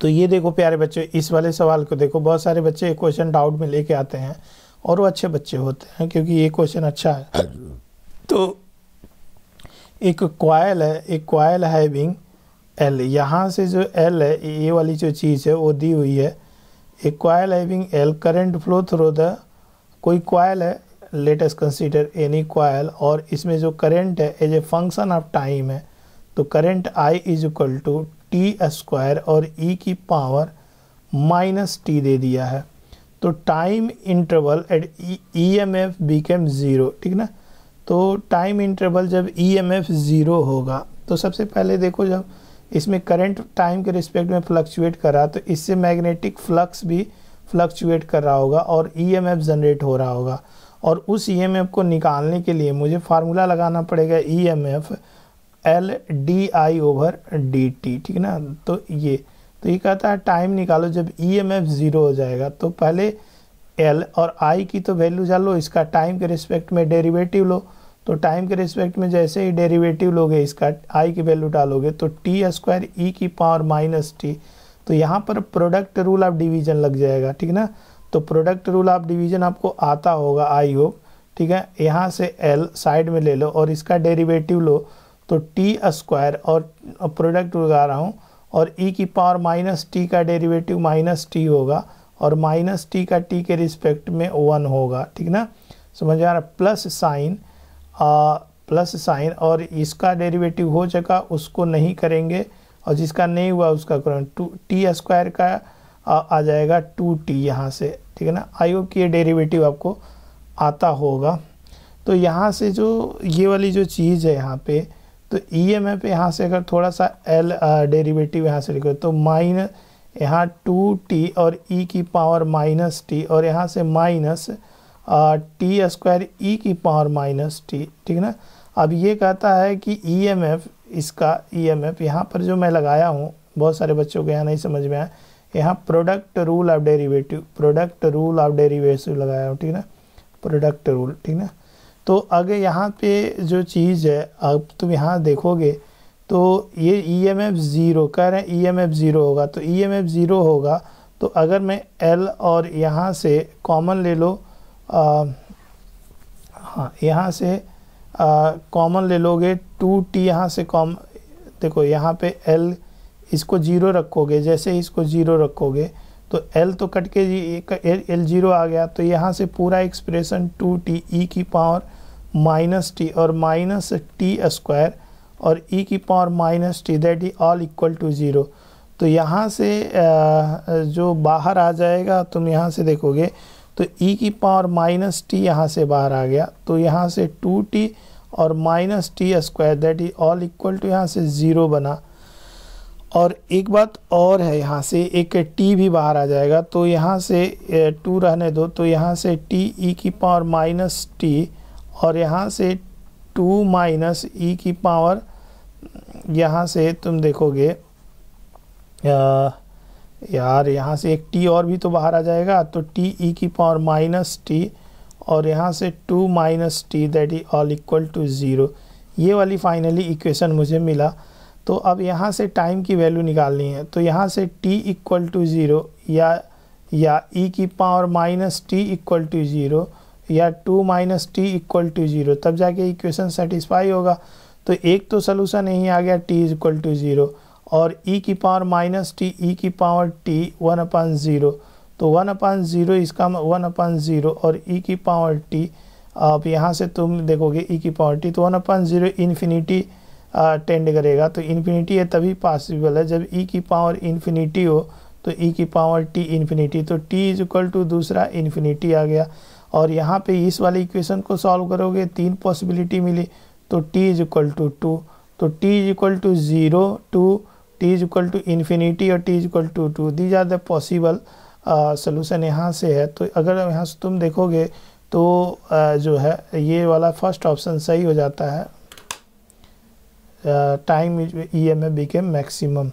तो ये देखो प्यारे बच्चे इस वाले सवाल को देखो बहुत सारे बच्चे क्वेश्चन डाउट में लेके आते हैं और वो अच्छे बच्चे होते हैं क्योंकि ये क्वेश्चन अच्छा है हाँ तो एक क्वायल है एक क्वायल हैविंग एल यहाँ से जो एल है ये वाली जो चीज़ है वो दी हुई है एक coil having L current flow through the कोई क्वायल है लेटेस्ट कंसिडर एनी क्वायल और इसमें जो करेंट है as a function of time है तो current I is equal to T e square और ई e की पावर माइनस टी दे दिया है तो time interval at E M F became zero ठीक ना तो टाइम इंटरवल जब ई एम एफ ज़ीरो होगा तो सबसे पहले देखो जब इसमें करंट टाइम के रिस्पेक्ट में फ्लक्चुएट कर रहा तो इससे मैग्नेटिक फ्लक्स भी फ्लक्चुएट कर रहा होगा और ई एम एफ जनरेट हो रहा होगा और उस ई एम एफ को निकालने के लिए मुझे फार्मूला लगाना पड़ेगा E M F L D I over D T ठीक है ना तो ये तो ये कहता है टाइम निकालो जब ई एम एफ ज़ीरो हो जाएगा तो पहले एल और आई की तो वैल्यू जान लो इसका टाइम के रिस्पेक्ट में डेरिवेटिव लो तो टाइम के रिस्पेक्ट में जैसे ही डेरिवेटिव लोगे इसका आई की वैल्यू डालोगे तो टी स्क्वायर ई की पावर माइनस टी तो यहाँ पर प्रोडक्ट रूल ऑफ डिवीजन लग जाएगा ठीक ना तो प्रोडक्ट रूल ऑफ डिवीजन आपको आता होगा आई होप ठीक है यहाँ से एल साइड में ले लो और इसका डेरिवेटिव लो तो टी स्क्वायर और प्रोडक्ट लगा रहा हूँ और ई e की पावर माइनस टी का डेरिवेटिव माइनस टी होगा और माइनस टी का टी के रिस्पेक्ट में वन होगा ठीक ना समझ आ रहा प्लस साइन प्लस साइन और इसका डेरिवेटिव हो चुका उसको नहीं करेंगे और जिसका नहीं हुआ उसका करें टू टी स्क्वायर का आ, आ जाएगा टू टी यहाँ से ठीक है ना आई होप कि ये डेरिवेटिव आपको आता होगा तो यहाँ से जो ये वाली जो चीज़ है यहाँ पर तो ई एम एफ यहाँ से अगर थोड़ा सा एल डेरिवेटिव यहाँ से लिखो तो माइनस यहाँ टू टी और ई e की पावर माइनस टी और यहाँ से माइनस टी स्क्वायर ई की पावर माइनस टी ठीक है ना अब ये कहता है कि ई एम एफ इसका ई एम एफ यहाँ पर जो मैं लगाया हूँ बहुत सारे बच्चों को यहाँ नहीं समझ में आया यहाँ product rule of derivative product rule of derivative लगाया हूँ ठीक है ना प्रोडक्ट रूल ठीक ना तो अगर यहाँ पे जो चीज़ है अब तुम यहाँ देखोगे तो ये ई एम एफ ज़ीरो कह रहे हैं ई एम एफ ज़ीरो होगा तो ई एम एफ ज़ीरो होगा तो अगर मैं एल और यहाँ से कॉमन ले लो आ, हाँ यहाँ से कॉमन ले लोगे टू टी यहाँ से कॉम देखो यहाँ पे एल इसको ज़ीरो रखोगे जैसे इसको ज़ीरो रखोगे तो एल तो कट के एल ज़ीरो आ गया तो यहाँ से पूरा एक्सप्रेशन टू टी ई की पावर माइनस टी और माइनस टी स्क्वायर और ई की power minus t that is all equal to zero तो यहाँ से जो बाहर आ जाएगा तुम यहाँ से देखोगे तो ई e की पावर माइनस टी यहाँ से बाहर आ गया तो यहाँ से टू टी और minus t square that is all equal to यहाँ से ज़ीरो बना और एक बात और है यहाँ से एक टी भी बाहर आ जाएगा तो यहाँ से टू रहने दो तो यहाँ से टी ई e की पावर माइनस टी और यहाँ से टू माइनस ई की पावर यहाँ से तुम देखोगे आ, यार यहाँ से एक टी और भी तो बाहर आ जाएगा तो टी ई की पावर माइनस टी और यहाँ से two minus t that is all equal to zero ये वाली फाइनली इक्वेशन मुझे मिला तो अब यहाँ से टाइम की वैल्यू निकालनी है तो यहाँ से टी इक्वल टू ज़ीरो या या ई e की power minus t equal to zero या two minus t equal to zero तब जाके इक्वेशन सेटिस्फाई होगा तो एक तो सोल्यूशन यही आ गया T is equal to zero और ई e की power minus T e e की power T one upon zero तो वन अपान ज़ीरो इसका वन अपान ज़ीरो और ई e की पावर टी आप यहाँ से तुम देखोगे ई e की पावर टी तो one upon zero infinity tend करेगा तो इन्फिनिटी है तभी पॉसिबल है जब ई e की पावर इन्फिनिटी हो तो ई e की पावर टी इन्फिनिटी तो टी इज इक्वल टू दूसरा इन्फिनिटी आ गया और यहाँ पे इस वाले इक्वेशन को सॉल्व करोगे तीन पॉसिबिलिटी मिली तो t is equal to two तो t is equal to zero two t is equal to infinity और t is equal to two these are the possible solution यहाँ से है तो अगर यहाँ से तुम देखोगे तो uh, जो है ये वाला फर्स्ट ऑप्शन सही हो जाता है time e m a became maximum